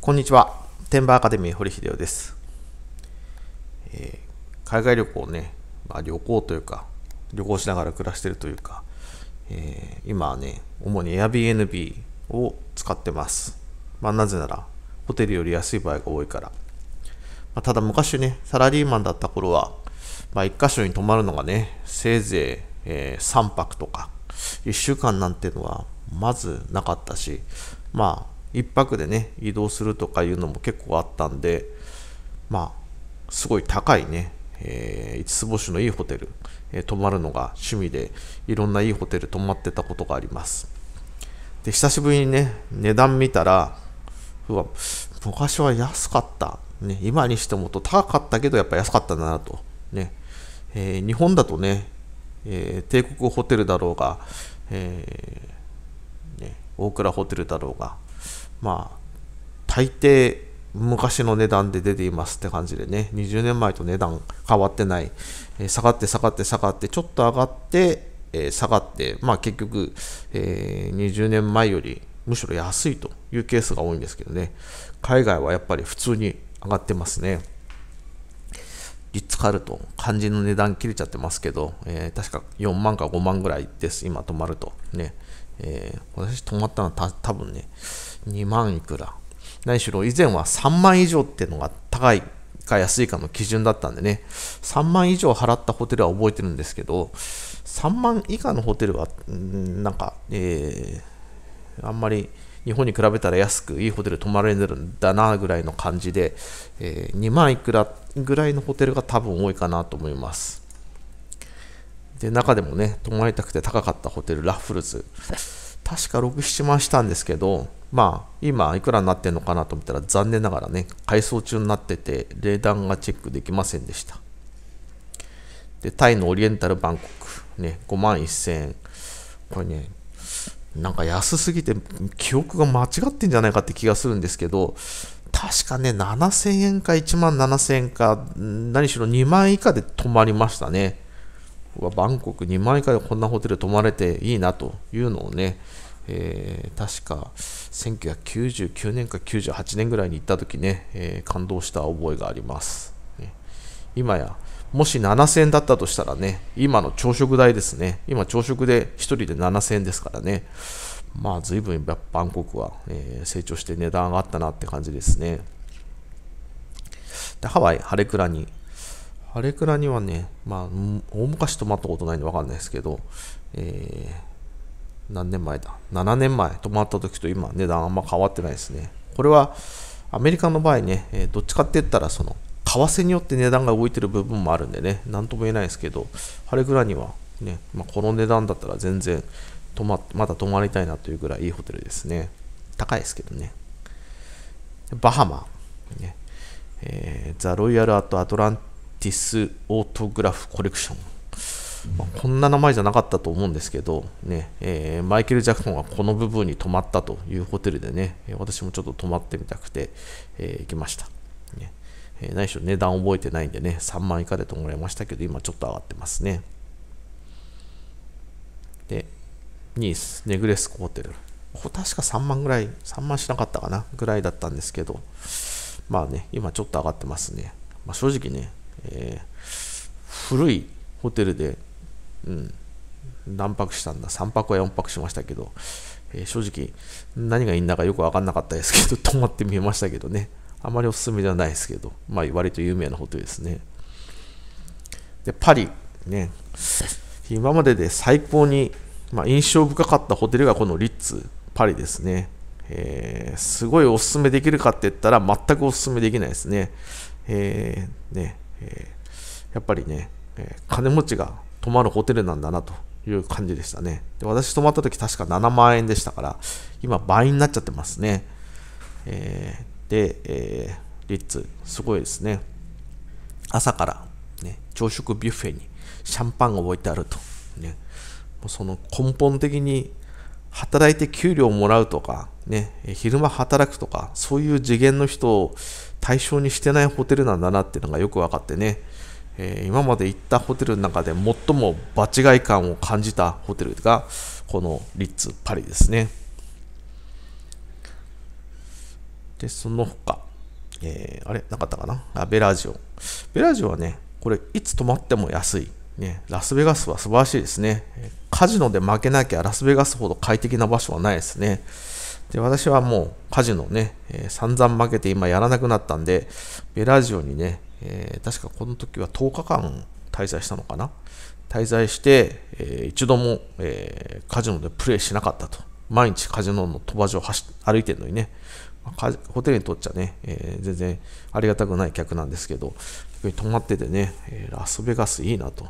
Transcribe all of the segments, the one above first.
こんにちは。天馬アカデミー堀秀夫です。えー、海外旅行ね、まあ、旅行というか、旅行しながら暮らしてるというか、えー、今はね、主に Airbnb を使ってます。まあ、なぜなら、ホテルより安い場合が多いから。まあ、ただ昔ね、サラリーマンだった頃は、まあ、一箇所に泊まるのがね、せいぜい、えー、3泊とか、1週間なんていうのは、まずなかったし、まあ、1泊でね移動するとかいうのも結構あったんでまあすごい高いね、えー、5つ星のいいホテル、えー、泊まるのが趣味でいろんないいホテル泊まってたことがありますで久しぶりにね値段見たらうわ昔は安かった、ね、今にしてもと高かったけどやっぱ安かったなとね、えー、日本だとね、えー、帝国ホテルだろうが、えーね、大倉ホテルだろうがまあ、大抵昔の値段で出ていますって感じでね、20年前と値段変わってない、えー、下がって下がって下がって、ちょっと上がって、えー、下がって、まあ結局、えー、20年前よりむしろ安いというケースが多いんですけどね、海外はやっぱり普通に上がってますね。リッツ・カルトン、肝心の値段切れちゃってますけど、えー、確か4万か5万ぐらいです、今止まると。ね、えー、私泊まったのはた多分ね、2万いくら。何しろ以前は3万以上っていうのが高いか安いかの基準だったんでね、3万以上払ったホテルは覚えてるんですけど、3万以下のホテルは、んなんか、えー、あんまり日本に比べたら安くいいホテル泊まれるんだなぐらいの感じで、えー、2万いくらぐらいのホテルが多分多いかなと思います。で、中でもね、泊まりたくて高かったホテル、ラッフルズ。確か6、7万したんですけど、まあ、今、いくらになってるのかなと思ったら、残念ながらね、改装中になってて、冷暖がチェックできませんでした。で、タイのオリエンタルバンコク、ね、5万1000円。これね、なんか安すぎて、記憶が間違ってんじゃないかって気がするんですけど、確かね、7000円か1万7000円か、何しろ2万以下で止まりましたね。はバンコク2万以下でこんなホテル泊まれていいなというのをね、えー、確か1999年か98年ぐらいに行った時ね、えー、感動した覚えがあります、ね、今やもし7000円だったとしたらね今の朝食代ですね今朝食で1人で7000円ですからねまあ随分バンコクは、えー、成長して値段上がったなって感じですねでハワイ、ハレクラにあれくらにはね、まあ、大昔泊まったことないんでわかんないですけど、えー、何年前だ ?7 年前泊まった時と今値段あんま変わってないですね。これはアメリカの場合ね、えどっちかって言ったらその為替によって値段が動いてる部分もあるんでね、なんとも言えないですけど、あれくらにはね、まあ、この値段だったら全然泊ままた泊まりたいなというぐらいいいホテルですね。高いですけどね。バハマ、ねえー、ザ・ロイヤル・アット・アトランディス・オートグラフ・コレクション。まあ、こんな名前じゃなかったと思うんですけど、ねえー、マイケル・ジャクソンがこの部分に泊まったというホテルでね、私もちょっと泊まってみたくて、えー、行きました。ねえー、何しろ値段覚えてないんでね、3万以下で泊まれましたけど、今ちょっと上がってますね。で、ニース、ネグレスコホテル。ここ確か3万ぐらい、3万しなかったかなぐらいだったんですけど、まあね、今ちょっと上がってますね。まあ、正直ね、えー、古いホテルで、うん、何泊したんだ、3泊や4泊しましたけど、えー、正直何がいいんだかよく分かんなかったですけど、泊 まってみましたけどね、あまりおすすめではないですけど、まあ、割と有名なホテルですね。で、パリ、ね、今までで最高に、まあ、印象深かったホテルがこのリッツ、パリですね。えー、すごいおすすめできるかって言ったら全くおすすめできないですね。えー、ねえー、やっぱりね、えー、金持ちが泊まるホテルなんだなという感じでしたね。で私泊まった時確か7万円でしたから、今倍になっちゃってますね。えー、で、えー、リッツ、すごいですね。朝から、ね、朝食ビュッフェにシャンパンが置いてあると。ね、もうその根本的に働いて給料をもらうとか、ね、昼間働くとか、そういう次元の人を対象にしてないホテルなんだなっていうのがよく分かってね、えー、今まで行ったホテルの中で最も場違い感を感じたホテルがこのリッツ・パリですねでその他、えー、あれなかったかなあベラージオベラージオはねこれいつ泊まっても安いね、ラスベガスは素晴らしいですね。カジノで負けなきゃラスベガスほど快適な場所はないですね。で、私はもうカジノね、えー、散々負けて今やらなくなったんで、ベラジオにね、えー、確かこの時は10日間滞在したのかな。滞在して、えー、一度も、えカジノでプレイしなかったと。毎日カジノの賭場を歩いてるのにね、ホテルにとっちゃね、え全然ありがたくない客なんですけど、に泊まっててね、えラスベガスいいなと。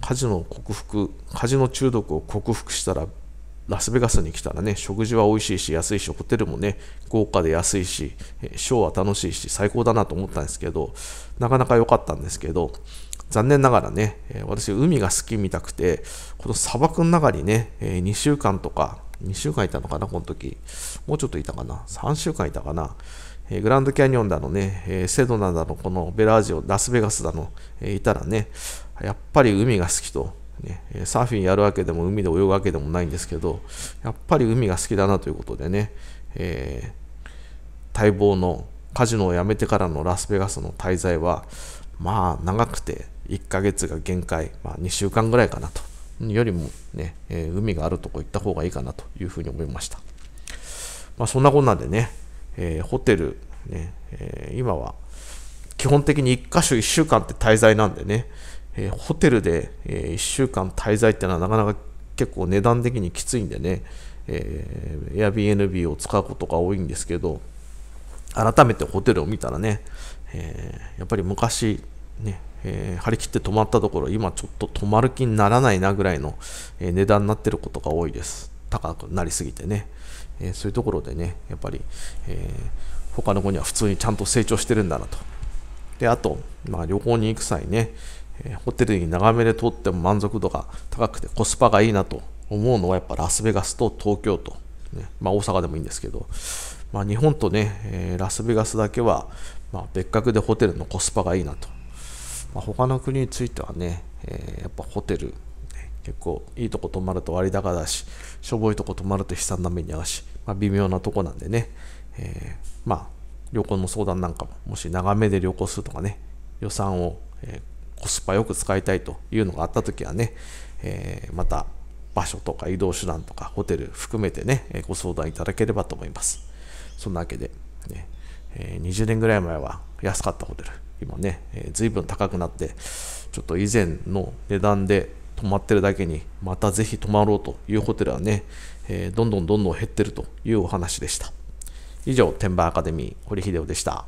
カジノを克服、カジノ中毒を克服したらラスベガスに来たらね、食事は美味しいし、安いし、ホテルもね、豪華で安いし、ショーは楽しいし、最高だなと思ったんですけど、なかなか良かったんですけど、残念ながらね、私、海が好きみたくて、この砂漠の中にね、2週間とか、2週間いたのかな、この時。もうちょっといたかな、3週間いたかな。グランドキャニオンだのね、セドナだの、このベラージオ、ラスベガスだの、いたらね、やっぱり海が好きとね、サーフィンやるわけでも海で泳ぐわけでもないんですけどやっぱり海が好きだなということでね、えー、待望のカジノを辞めてからのラスベガスの滞在はまあ長くて1ヶ月が限界、まあ、2週間ぐらいかなとよりもね、えー、海があるとこ行った方がいいかなというふうに思いました、まあ、そんなこんなでね、えー、ホテルね、え今は基本的に1か所1週間って滞在なんでね、えー、ホテルで、えー、1週間滞在っていうのはなかなか結構値段的にきついんでね、えー、Airbnb を使うことが多いんですけど、改めてホテルを見たらね、えー、やっぱり昔、ね、えー、張り切って泊まったところ、今ちょっと泊まる気にならないなぐらいの、えー、値段になってることが多いです。高くなりすぎてね。えそういうところでね、やっぱり、え他の子には普通にちゃんと成長してるんだなと。で、あと、まあ、旅行に行く際ね、えホテルに長めで通っても満足度が高くてコスパがいいなと思うのはやっぱラスベガスと東京と、ね、まあ、大阪でもいいんですけど、まあ、日本とね、えラスベガスだけは、ま別格でホテルのコスパがいいなと、まあ、他の国についてはね、えー、やっぱホテル結構いいとこ泊まると割高だし、しょぼいとこ泊まると悲惨な目に遭うし、まあ、微妙なとこなんでね、えー、まあ、旅行の相談なんかも、もし長めで旅行するとかね、予算を、えコスパよく使いたいというのがあった時はね、えー、また場所とか移動手段とかホテル含めてね、ご相談いただければと思います。そんなわけで、ね、え20年ぐらい前は安かったホテル、今ね、えー、随分高くなって、ちょっと以前の値段で泊まってるだけに、またぜひ泊まろうというホテルはね、えー、どんどんどんどん減ってるというお話でした。以上、天馬アカデミー、堀秀夫でした。